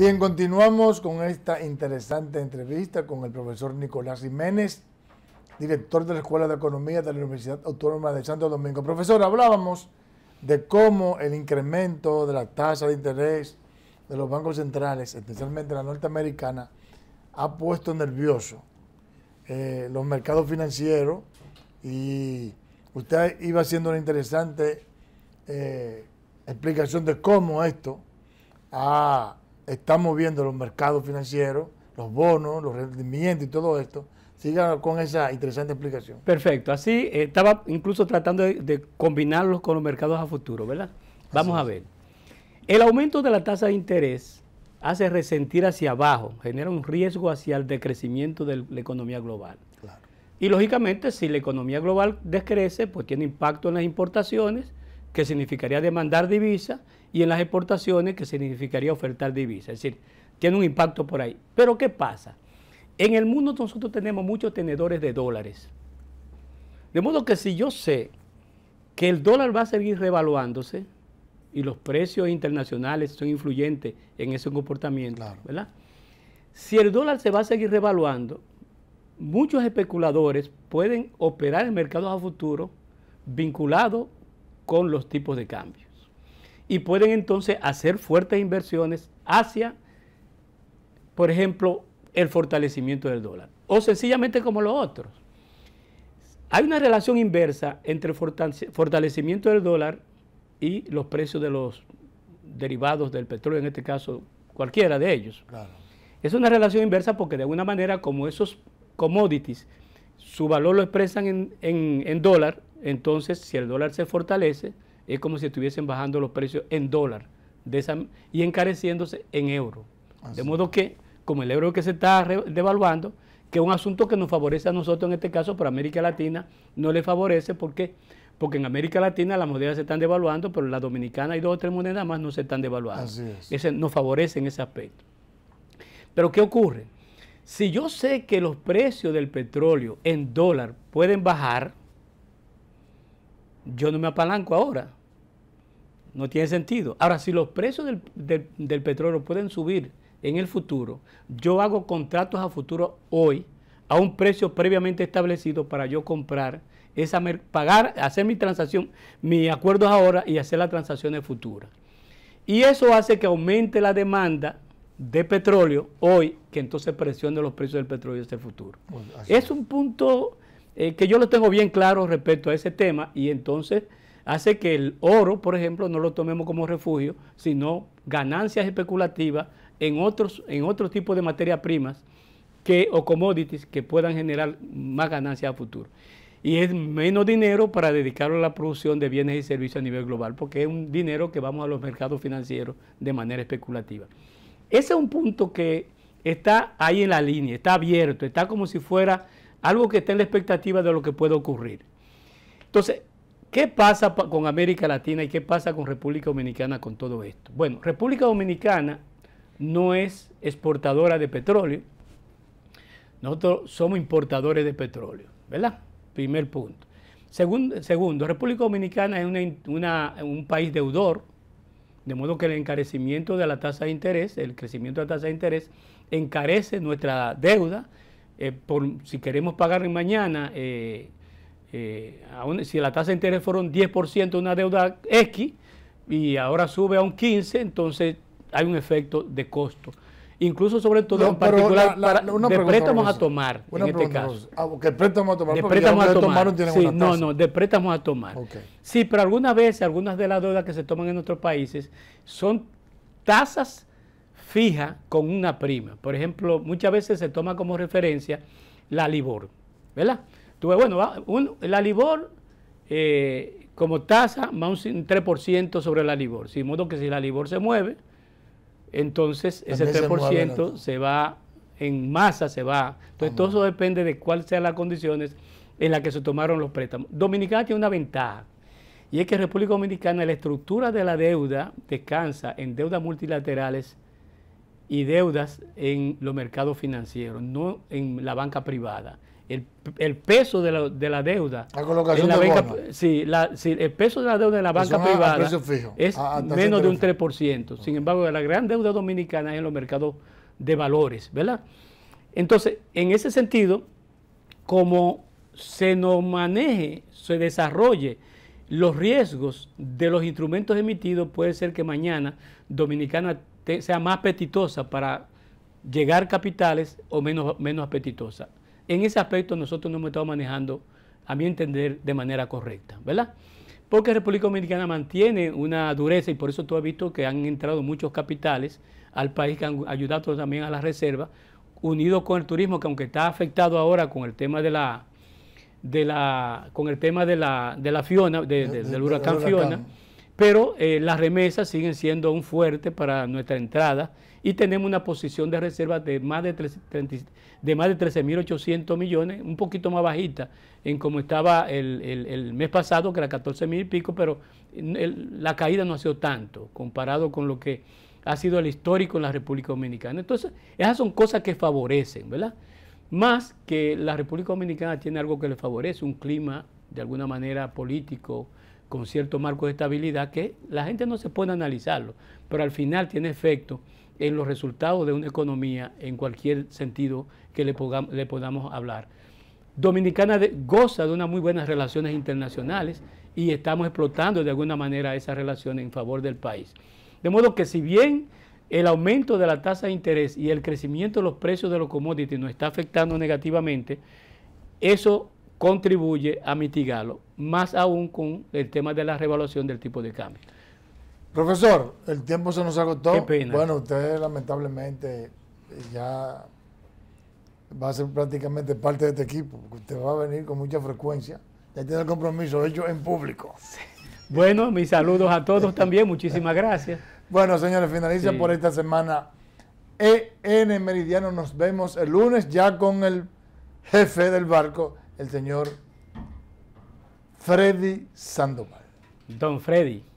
Bien, continuamos con esta interesante entrevista con el profesor Nicolás Jiménez, director de la Escuela de Economía de la Universidad Autónoma de Santo Domingo. Profesor, hablábamos de cómo el incremento de la tasa de interés de los bancos centrales, especialmente la norteamericana, ha puesto nervioso eh, los mercados financieros y usted iba haciendo una interesante eh, explicación de cómo esto ha estamos viendo los mercados financieros, los bonos, los rendimientos y todo esto. Sigan con esa interesante explicación. Perfecto. Así eh, estaba incluso tratando de, combinarlos con los mercados a futuro, ¿verdad? Vamos a ver. El aumento de la tasa de interés hace resentir hacia abajo, genera un riesgo hacia el decrecimiento de la economía global. Y lógicamente, si la economía global descrece, pues tiene impacto en las importaciones que significaría demandar divisas y en las exportaciones, que significaría ofertar divisas. Es decir, tiene un impacto por ahí. Pero ¿qué pasa? En el mundo nosotros tenemos muchos tenedores de dólares. De modo que si yo sé que el dólar va a seguir revaluándose y los precios internacionales son influyentes en ese comportamiento, ¿verdad? Si el dólar se va a seguir revaluando, muchos especuladores pueden operar en mercados a futuro vinculados con los tipos de cambios. Y pueden entonces hacer fuertes inversiones hacia, por ejemplo, el fortalecimiento del dólar. O sencillamente como los otros. Hay una relación inversa entre el fortalecimiento del dólar y los precios de los derivados del petróleo, en este caso cualquiera de ellos. Es una relación inversa porque de alguna manera como esos commodities, su valor lo expresan en, en dólar, entonces, si el dólar se fortalece, es como si estuviesen bajando los precios en dólar y encareciéndose en euro. De modo que, como el euro que se está devaluando, que es un asunto que nos favorece a nosotros en este caso, pero América Latina no le favorece porque porque en América Latina las monedas se están devaluando, pero en la dominicana y dos o tres monedas más no se están devaluando. Ese nos favorece en ese aspecto. Pero ¿qué ocurre? Si yo sé que los precios del petróleo en dólar pueden bajar, yo no me apalanco ahora. No tiene sentido. Ahora, si los precios del, petróleo pueden subir en el futuro, yo hago contratos a futuro hoy a un precio previamente establecido para yo comprar, esa pagar, hacer mi transacción, mi acuerdos ahora y hacer las transacciones futuras. Y eso hace que aumente la demanda de petróleo hoy, que entonces presione los precios del petróleo en el futuro. es un punto eh, que yo lo tengo bien claro respecto a ese tema y entonces hace que el oro, por ejemplo, no lo tomemos como refugio, sino ganancias especulativas en otros, en de materias primas que, o commodities que puedan generar más ganancias a futuro. Y es menos dinero para dedicarlo a la producción de bienes y servicios a nivel global, porque es un dinero que vamos a los mercados financieros de manera especulativa. Ese es un punto que está ahí en la línea, está abierto, está como si fuera algo que esté en la expectativa de lo que puede ocurrir. Entonces, ¿qué pasa con América Latina y qué pasa con República Dominicana con todo esto? Bueno, República Dominicana no es exportadora de petróleo, nosotros somos importadores de petróleo, ¿verdad? Primer punto. Segundo, República Dominicana es un país deudor, de modo que el encarecimiento de la tasa de interés, el crecimiento de la tasa de interés, encarece nuestra deuda, eh, si queremos pagar en mañana, eh, eh, si la tasa de interés fueron 10% de una deuda X y ahora sube a un 15%, entonces hay un efecto de costo. Incluso sobre todo en particular de préstamos a tomar, en este caso. Ah, préstamos a tomar, de préstamos a tomar. sí, no, no, de préstamos a tomar. Sí, pero algunas veces, algunas de las deudas que se toman en otros países son tasas fija con una prima. Por ejemplo, muchas veces se toma como referencia la Libor, ¿verdad? bueno, la Libor eh, como tasa va un 3% sobre la Libor, de modo que si la Libor se mueve, entonces ese 3% se, va en masa, se va. Entonces todo eso depende de cuáles sean las condiciones en las que se tomaron los préstamos. Dominicana tiene una ventaja. Y es que en República Dominicana la estructura de la deuda descansa en deudas multilaterales y deudas en los mercados financieros, no en la banca privada. El, peso de la, deuda. La colocación en la banca, Sí, el peso de la deuda en la banca privada es ah, menos de un 3%. Sin embargo, la gran deuda dominicana es en los mercados de valores, ¿verdad? Entonces, en ese sentido, como se nos maneje, se desarrolle los riesgos de los instrumentos emitidos, puede ser que mañana Dominicana sea más apetitosa para llegar capitales o menos, menos apetitosa. En ese aspecto nosotros no hemos estado manejando, a mi entender, de manera correcta, ¿verdad? Porque República Dominicana mantiene una dureza y por eso tú has visto que han entrado muchos capitales al país que han ayudado también a las reserva, unido con el turismo que aunque está afectado ahora con el tema de la, de la con el tema de la, de la Fiona, del huracán Fiona, pero eh, las remesas siguen siendo un fuerte para nuestra entrada y tenemos una posición de reserva de más de 13.800 de millones, un poquito más bajita en como estaba el, el, mes pasado, que era 14.000 y pico, pero la caída no ha sido tanto comparado con lo que ha sido el histórico en la República Dominicana. Entonces, esas son cosas que favorecen, ¿verdad? Más que la República Dominicana tiene algo que le favorece, un clima de alguna manera político, con cierto marco de estabilidad que la gente no se pone a analizarlo, pero al final tiene efecto en los resultados de una economía en cualquier sentido que le, podamos, hablar. Dominicana goza de unas muy buenas relaciones internacionales y estamos explotando de alguna manera esas relaciones en favor del país. De modo que si bien el aumento de la tasa de interés y el crecimiento de los precios de los commodities nos está afectando negativamente, eso contribuye a mitigarlo, más aún con el tema de la revaluación del tipo de cambio. Profesor, el tiempo se nos agotó. Qué Bueno, usted lamentablemente ya va a ser prácticamente parte de este equipo, porque usted va a venir con mucha frecuencia. Ya tiene el compromiso hecho en público. Bueno, mis saludos a todos también. Muchísimas gracias. Bueno, señores, finaliza por esta semana EN Meridiano. Nos vemos el lunes ya con el jefe del barco, el señor Freddy Sandoval. Don Freddy.